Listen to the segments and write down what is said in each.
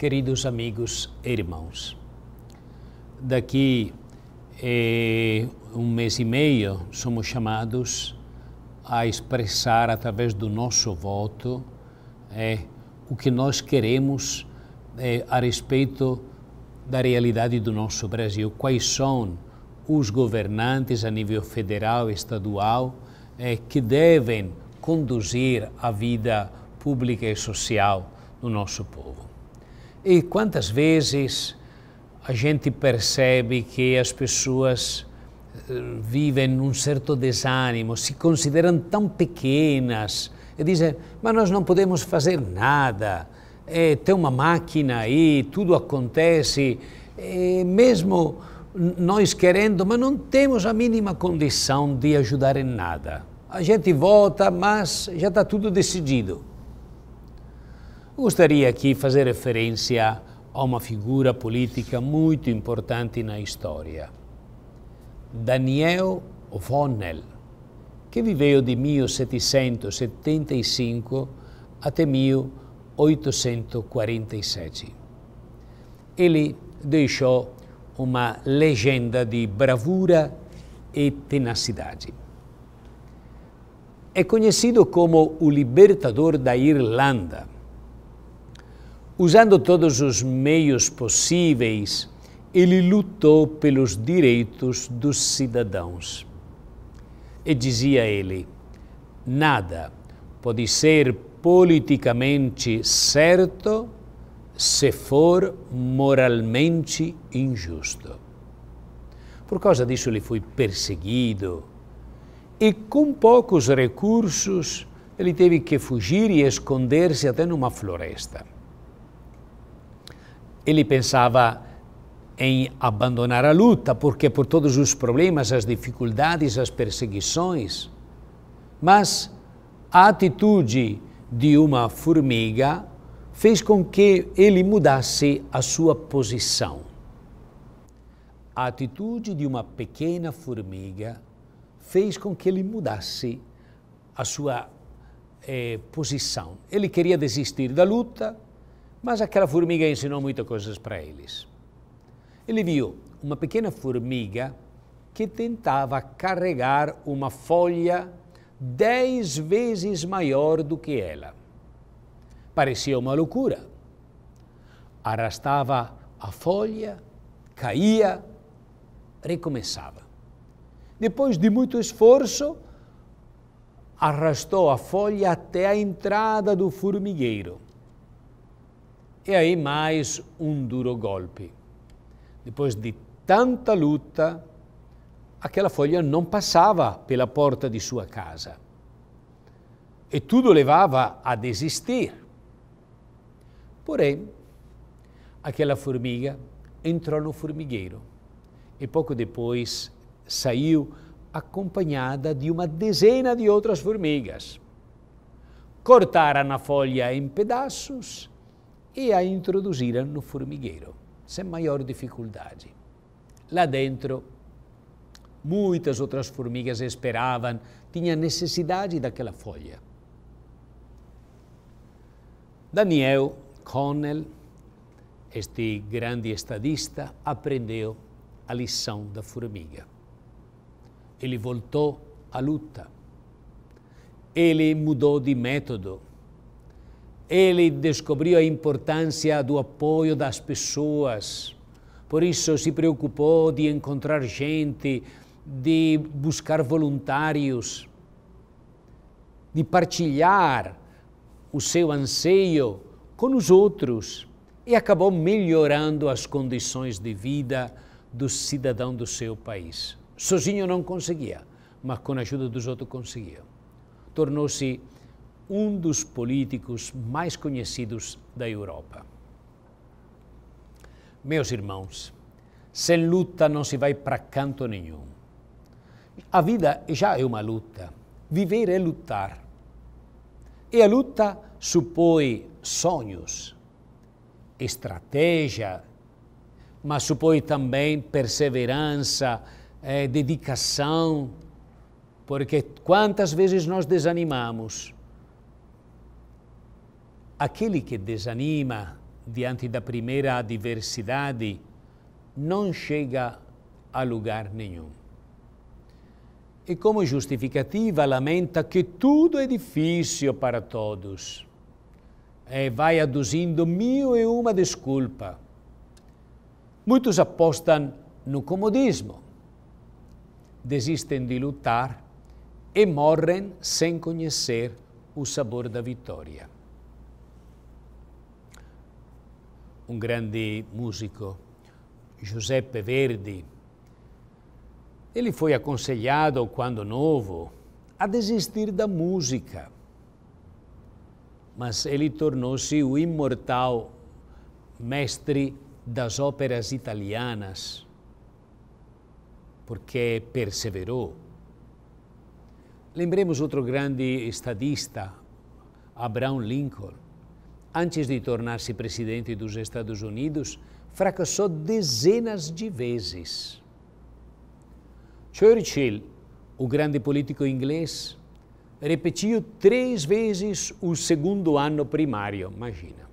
queridos amigos e irmãos. Daqui eh, um mês e meio somos chamados a expressar através do nosso voto eh, o que nós queremos eh, a respeito da realidade do nosso Brasil. Quais são os governantes a nível federal e estadual que devem conduzir a vida pública e social do nosso povo? E quantas vezes a gente percebe que as pessoas eh, vivem num certo desânimo, se consideram tão pequenas e dizem: Mas nós não podemos fazer nada, é, tem uma máquina aí, tudo acontece, é, mesmo nós querendo, mas não temos a mínima condição de ajudar em nada. A gente volta, mas já está tudo decidido. Gostaria aqui fazer referência a uma figura política muito importante na história, Daniel Vonnell, que viveu de 1775 até 1847. Ele deixou uma legenda de bravura e tenacidade. É conhecido como o libertador da Irlanda Usando todos os meios possíveis, ele lutou pelos direitos dos cidadãos. E dizia ele: nada pode ser politicamente certo se for moralmente injusto. Por causa disso, ele foi perseguido e, com poucos recursos, ele teve que fugir e esconder-se até numa floresta. Ele pensava em abandonar a luta, porque por todos os problemas, as dificuldades, as perseguições. Mas a atitude de uma formiga fez com que ele mudasse a sua posição. A atitude de uma pequena formiga fez com que ele mudasse a sua eh, posição. Ele queria desistir da luta, mas aquela formiga ensinou muitas coisas para eles. Ele viu uma pequena formiga que tentava carregar uma folha dez vezes maior do que ela. Parecia uma loucura. Arrastava a folha, caía, recomeçava. Depois de muito esforço, arrastou a folha até a entrada do formigueiro. E aí mais um duro golpe. Depois de tanta luta, aquela folha não passava pela porta de sua casa. E tudo levava a desistir. Porém, aquela formiga entrou no formigueiro e pouco depois saiu acompanhada de uma dezena de outras formigas. Cortaram a folha em pedaços e a introduziram no formigueiro, sem maior dificuldade. Lá dentro, muitas outras formigas esperavam, tinham necessidade daquela folha. Daniel Connell, este grande estadista, aprendeu a lição da formiga. Ele voltou à luta. Ele mudou de método ele descobriu a importância do apoio das pessoas. Por isso, se preocupou de encontrar gente, de buscar voluntários, de partilhar o seu anseio com os outros e acabou melhorando as condições de vida do cidadão do seu país. Sozinho não conseguia, mas com a ajuda dos outros conseguia. Tornou-se um dos políticos mais conhecidos da Europa. Meus irmãos, sem luta não se vai para canto nenhum. A vida já é uma luta. Viver é lutar. E a luta supõe sonhos, estratégia, mas supõe também perseverança, eh, dedicação, porque quantas vezes nós desanimamos Aquele que desanima diante da primeira adversidade não chega a lugar nenhum. E como justificativa, lamenta que tudo é difícil para todos. E é, vai aduzindo mil e uma desculpa. Muitos apostam no comodismo, desistem de lutar e morrem sem conhecer o sabor da vitória. um grande músico, Giuseppe Verdi. Ele foi aconselhado, quando novo, a desistir da música. Mas ele tornou-se o imortal mestre das óperas italianas, porque perseverou. Lembremos outro grande estadista, Abraham Lincoln antes de tornar-se presidente dos Estados Unidos, fracassou dezenas de vezes. Churchill, o grande político inglês, repetiu três vezes o segundo ano primário, imagina.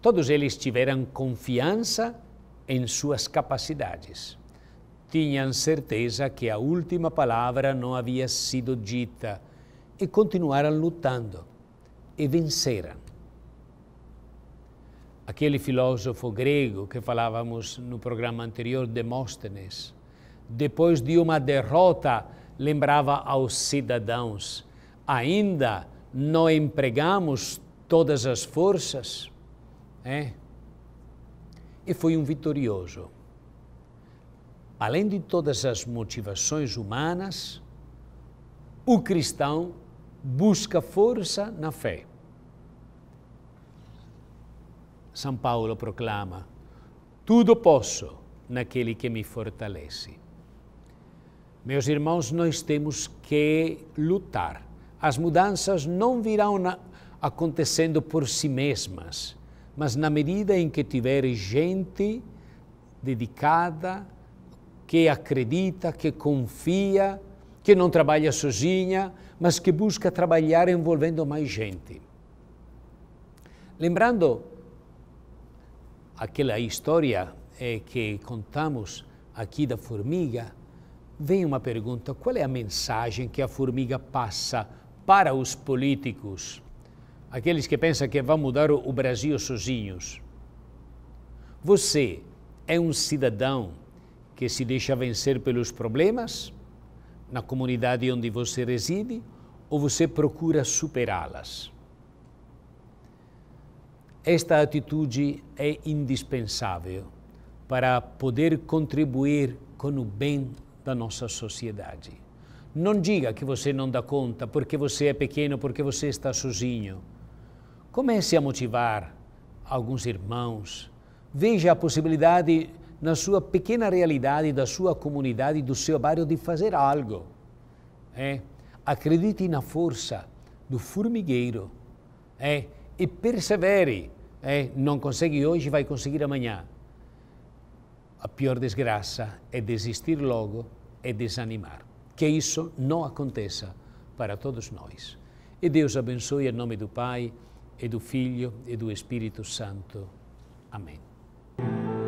Todos eles tiveram confiança em suas capacidades. Tinham certeza que a última palavra não havia sido dita e continuaram lutando e venceram. Aquele filósofo grego que falávamos no programa anterior, Demóstenes, depois de uma derrota, lembrava aos cidadãos: ainda não empregamos todas as forças? É? E foi um vitorioso. Além de todas as motivações humanas, o cristão busca força na fé. São Paulo proclama: Tudo posso naquele que me fortalece. Meus irmãos, nós temos que lutar. As mudanças não virão acontecendo por si mesmas, mas na medida em que tiver gente dedicada, que acredita, que confia, que não trabalha sozinha, mas que busca trabalhar envolvendo mais gente. Lembrando aquela história eh, que contamos aqui da formiga, vem uma pergunta: qual é a mensagem que a formiga passa para os políticos? Aqueles que pensam que vão mudar o Brasil sozinhos. Você é um cidadão que se deixa vencer pelos problemas na comunidade onde você reside ou você procura superá-las? Esta atitude é indispensável para poder contribuir com o bem da nossa sociedade. Não diga que você não dá conta porque você é pequeno, porque você está sozinho. Comece a motivar alguns irmãos. Veja a possibilidade na sua pequena realidade, da sua comunidade, do seu bairro, de fazer algo. É? Acredite na força do formigueiro. É? e persevere. É, eh? não consegue hoje, vai conseguir amanhã. A pior desgraça é desistir logo, é desanimar. Que isso não aconteça para todos nós. E Deus abençoe em nome do Pai, e do Filho e do Espírito Santo. Amém.